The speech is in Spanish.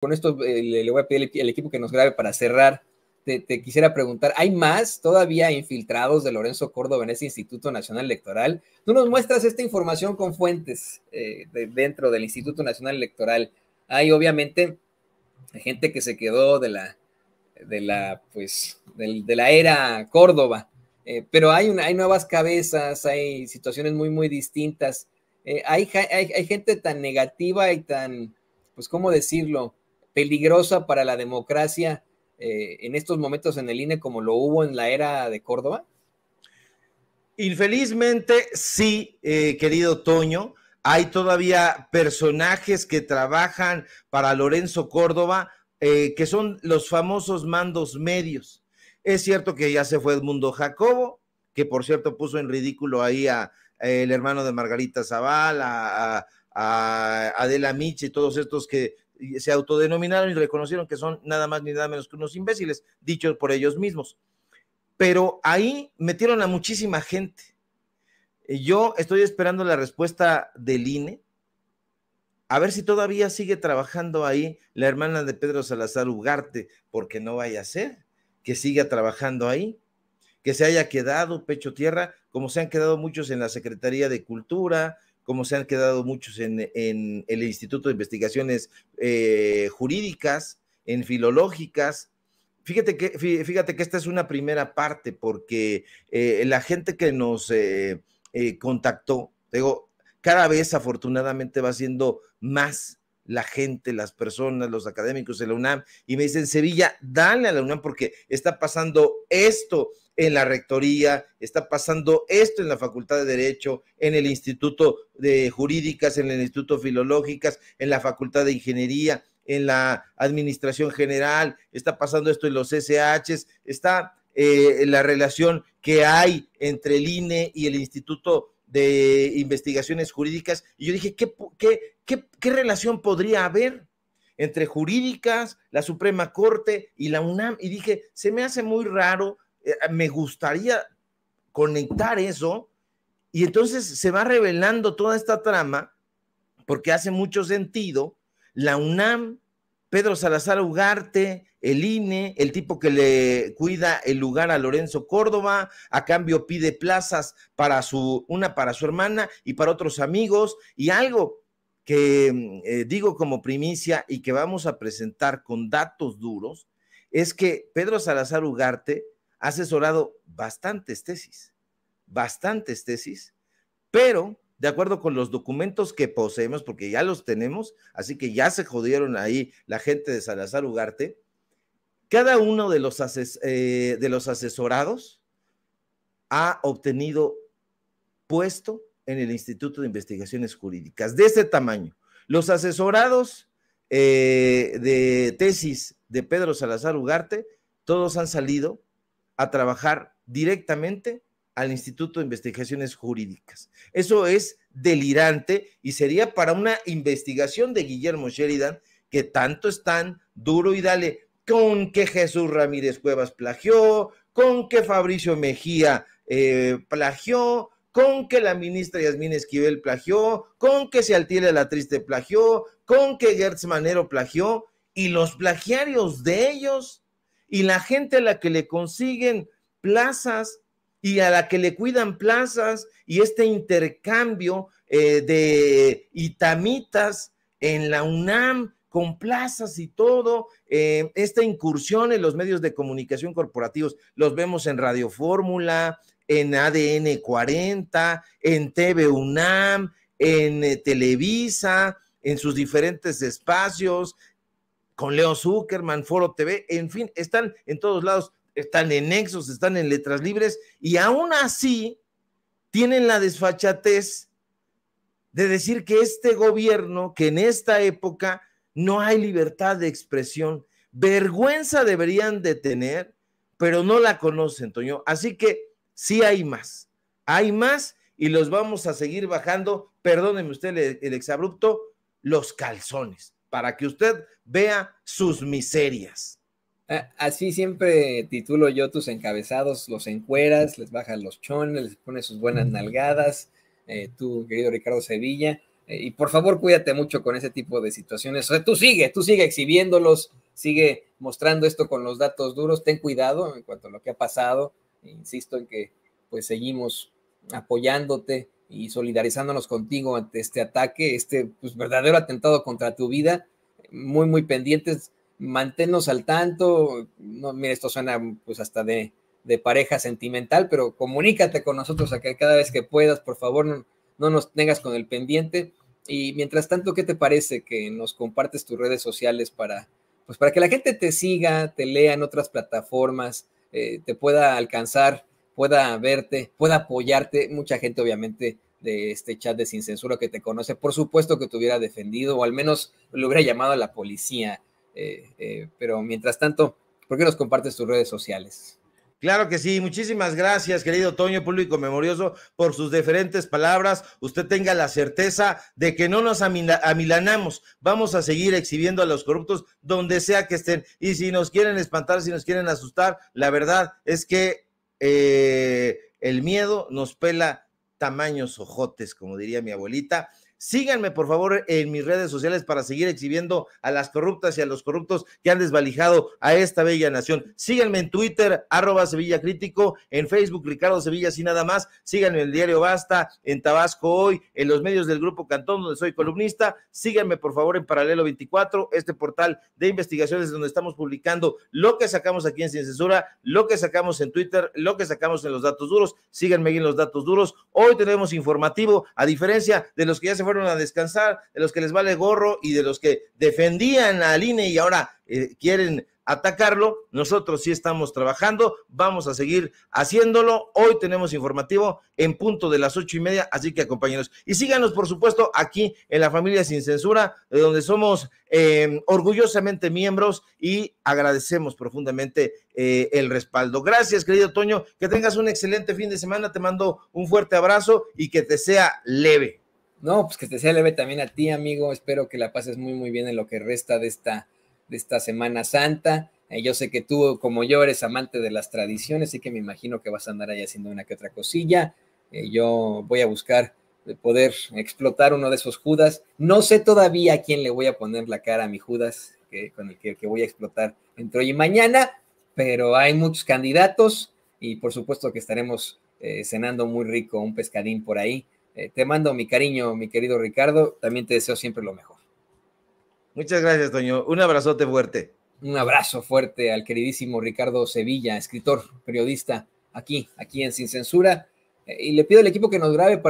con esto eh, le, voy a pedir al equipo que nos grabe para cerrar. Te, quisiera preguntar, ¿hay más todavía infiltrados de Lorenzo Córdoba en ese Instituto Nacional Electoral? Tú nos muestras esta información con fuentes eh, dentro del Instituto Nacional Electoral. Hay obviamente gente que se quedó de la, de la, pues, de, la era Córdoba, eh, pero hay, hay nuevas cabezas, hay situaciones muy, muy distintas. hay, hay, gente tan negativa y tan, pues, ¿cómo decirlo? peligrosa para la democracia eh, en estos momentos en el INE como lo hubo en la era de Córdoba? Infelizmente, sí, eh, querido Toño. Hay todavía personajes que trabajan para Lorenzo Córdoba, eh, que son los famosos mandos medios. Es cierto que ya se fue Edmundo Jacobo, que por cierto puso en ridículo ahí a, el hermano de Margarita Zaval, a, Adela a y todos estos que se autodenominaron y reconocieron que son nada más ni nada menos que unos imbéciles, dichos por ellos mismos. Pero ahí metieron a muchísima gente. Eh, yo estoy esperando la respuesta del INE, a ver si todavía sigue trabajando ahí la hermana de Pedro Salazar Ugarte, porque no vaya a ser que siga trabajando ahí, que se haya quedado pecho tierra, como se han quedado muchos en la Secretaría de Cultura, como se han quedado muchos en, el Instituto de Investigaciones eh, Jurídicas, en Filológicas. Fíjate que, fíjate que esta es una primera parte porque eh, la gente que nos eh, contactó, digo, cada vez afortunadamente va siendo más la gente, las personas, los académicos de la UNAM, y me dicen, Sevilla, dale a la UNAM porque está pasando esto en la rectoría, está pasando esto en la Facultad de Derecho, en el Instituto de Jurídicas, en el Instituto Filológicas, en la Facultad de Ingeniería, en la Administración General, está pasando esto en los SHs, está eh, la relación que hay entre el INE y el Instituto de Investigaciones Jurídicas. Y yo dije, ¿qué, qué, ¿Qué, relación podría haber entre jurídicas, la Suprema Corte y la UNAM? Y dije, se me hace muy raro, eh, me gustaría conectar eso. Y entonces se va revelando toda esta trama, porque hace mucho sentido, la UNAM, Pedro Salazar Ugarte, el INE, el tipo que le cuida el lugar a Lorenzo Córdoba, a cambio pide plazas para su, una para su hermana y para otros amigos, y algo que mm, eh, digo como primicia y que vamos a presentar con datos duros, es que Pedro Salazar Ugarte ha asesorado bastantes tesis, bastantes tesis, pero de acuerdo con los documentos que poseemos, porque ya los tenemos, así que ya se jodieron ahí la gente de Salazar Ugarte, cada uno de los, eh, de los asesorados ha obtenido puesto en el Instituto de Investigaciones Jurídicas, de ese tamaño. Los asesorados eh, de tesis de Pedro Salazar Ugarte, todos han salido a trabajar directamente al Instituto de Investigaciones Jurídicas. Eso es delirante y sería para una investigación de Guillermo Sheridan que tanto tan duro y dale con que Jesús Ramírez Cuevas plagió, con que Fabricio Mejía eh, plagió, con que la ministra Yasmín Esquivel plagió, con que Sealtiel la Triste plagió, con que Gertz Manero plagió, y los plagiarios de ellos, y la gente a la que le consiguen plazas, y a la que le cuidan plazas, y este intercambio eh, de itamitas en la UNAM, con plazas y todo, eh, esta incursión en los medios de comunicación corporativos, los vemos en Radio Fórmula, en ADN 40, en TV UNAM, en eh, Televisa, en sus diferentes espacios, con Leo Zuckerman, Foro TV, en fin, están en todos lados, están en Nexos, están en Letras Libres y aún así tienen la desfachatez de decir que este gobierno, que en esta época no hay libertad de expresión, vergüenza deberían de tener, pero no la conocen, Toño. Así que sí hay más, hay más y los vamos a seguir bajando, perdóneme usted el, exabrupto, los calzones, para que usted vea sus miserias. Así siempre titulo yo tus encabezados, los encueras, les bajas los chones, les pone sus buenas nalgadas, eh, tú, querido Ricardo Sevilla, eh, y por favor cuídate mucho con ese tipo de situaciones. O sea, tú sigue, tú sigue exhibiéndolos, sigue mostrando esto con los datos duros, ten cuidado en cuanto a lo que ha pasado, Insisto en que pues seguimos apoyándote y solidarizándonos contigo ante este ataque, este pues, verdadero atentado contra tu vida. Muy, muy pendientes, manténnos al tanto. No, mira, esto suena pues hasta de, de pareja sentimental, pero comunícate con nosotros acá cada vez que puedas, por favor, no, nos tengas con el pendiente. Y mientras tanto, ¿qué te parece que nos compartes tus redes sociales para, pues, para que la gente te siga, te lea en otras plataformas? Eh, te pueda alcanzar, pueda verte, pueda apoyarte. Mucha gente, obviamente, de este chat de Sin Censura que te conoce, por supuesto que te hubiera defendido o al menos le hubiera llamado a la policía. Eh, eh, pero mientras tanto, ¿por qué nos compartes tus redes sociales? Claro que sí, muchísimas gracias, querido Toño, público memorioso, por sus diferentes palabras. Usted tenga la certeza de que no nos amilanamos. Vamos a seguir exhibiendo a los corruptos donde sea que estén. Y si nos quieren espantar, si nos quieren asustar, la verdad es que eh, el miedo nos pela tamaños ojotes, como diría mi abuelita. Síganme, por favor, en mis redes sociales para seguir exhibiendo a las corruptas y a los corruptos que han desvalijado a esta bella nación. Síganme en Twitter, arroba Sevilla Crítico, en Facebook, Ricardo Sevilla, sin nada más. Síganme en el diario Basta, en Tabasco Hoy, en los medios del Grupo Cantón, donde soy columnista. Síganme, por favor, en Paralelo 24, este portal de investigaciones donde estamos publicando lo que sacamos aquí en Sin Censura, lo que sacamos en Twitter, lo que sacamos en los datos duros. Síganme en los datos duros. Hoy tenemos informativo, a diferencia de los que ya se fueron a descansar, de los que les vale gorro y de los que defendían a INE y ahora eh, quieren atacarlo. Nosotros sí estamos trabajando, vamos a seguir haciéndolo. Hoy tenemos informativo en punto de las ocho y media, así que acompáñenos. Y síganos, por supuesto, aquí en la familia Sin Censura, de donde somos em, orgullosamente miembros y agradecemos profundamente eh, el respaldo. Gracias, querido Toño, que tengas un excelente fin de semana. Te mando un fuerte abrazo y que te sea leve. No, pues que te sea también a ti, amigo. Espero que la pases muy, muy bien en lo que resta de esta, de esta Semana Santa. Eh, yo sé que tú, como yo, eres amante de las tradiciones, así que me imagino que vas a andar ahí haciendo una que otra cosilla. Eh, yo voy a buscar eh, poder explotar uno de esos Judas. No sé todavía a quién le voy a poner la cara a mi Judas, que, con el que, voy a explotar entre hoy y mañana, pero hay muchos candidatos y por supuesto que estaremos cenando muy rico un pescadín por ahí eh, te mando mi cariño, mi querido Ricardo. También te deseo siempre lo mejor. Muchas gracias, Toño. Un abrazote fuerte. Un abrazo fuerte al queridísimo Ricardo Sevilla, escritor, periodista, aquí, aquí en Sin Censura. Eh, y le pido al equipo que nos grabe